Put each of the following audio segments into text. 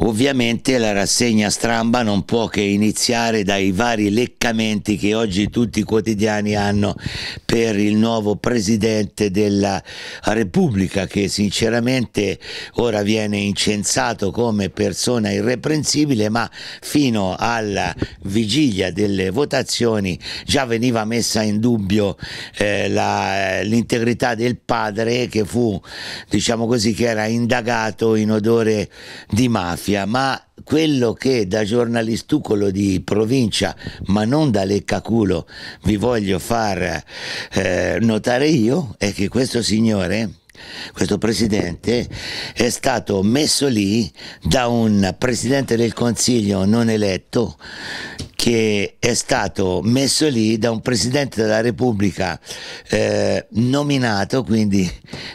Ovviamente la rassegna stramba non può che iniziare dai vari leccamenti che oggi tutti i quotidiani hanno per il nuovo presidente della Repubblica che sinceramente ora viene incensato come persona irreprensibile ma fino alla vigilia delle votazioni già veniva messa in dubbio eh, l'integrità del padre che fu diciamo così che era indagato in odore di mafia mafia, ma quello che da giornalistucolo di provincia, ma non da leccaculo, vi voglio far eh, notare io è che questo signore questo presidente è stato messo lì da un presidente del consiglio non eletto che è stato messo lì da un Presidente della Repubblica eh, nominato, quindi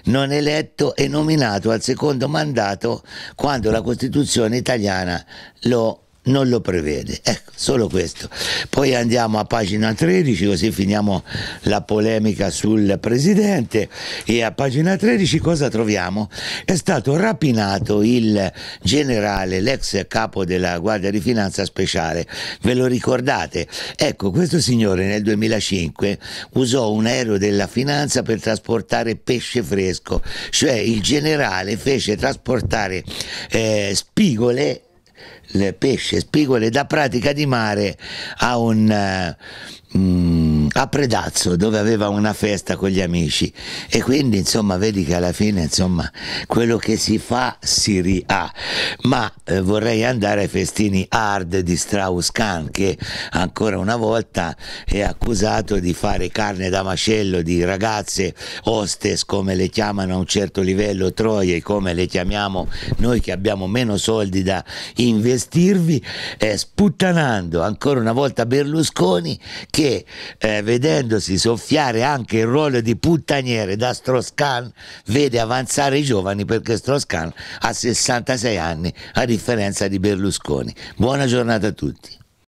non eletto e nominato al secondo mandato quando la Costituzione italiana lo non lo prevede. Ecco, solo questo. Poi andiamo a pagina 13, così finiamo la polemica sul presidente. E a pagina 13 cosa troviamo? È stato rapinato il generale, l'ex capo della Guardia di Finanza Speciale. Ve lo ricordate? Ecco, questo signore nel 2005 usò un aereo della finanza per trasportare pesce fresco, cioè il generale fece trasportare eh, spigole pesce, spigole da pratica di mare a un... Uh, mm, a Predazzo dove aveva una festa con gli amici e quindi insomma vedi che alla fine insomma quello che si fa si ria ah. ma eh, vorrei andare ai festini hard di Strauss Kahn che ancora una volta è accusato di fare carne da macello di ragazze hostess come le chiamano a un certo livello troie come le chiamiamo noi che abbiamo meno soldi da investirvi eh, sputtanando ancora una volta Berlusconi che eh, vedendosi soffiare anche il ruolo di puttaniere da strauss vede avanzare i giovani perché strauss ha 66 anni, a differenza di Berlusconi. Buona giornata a tutti.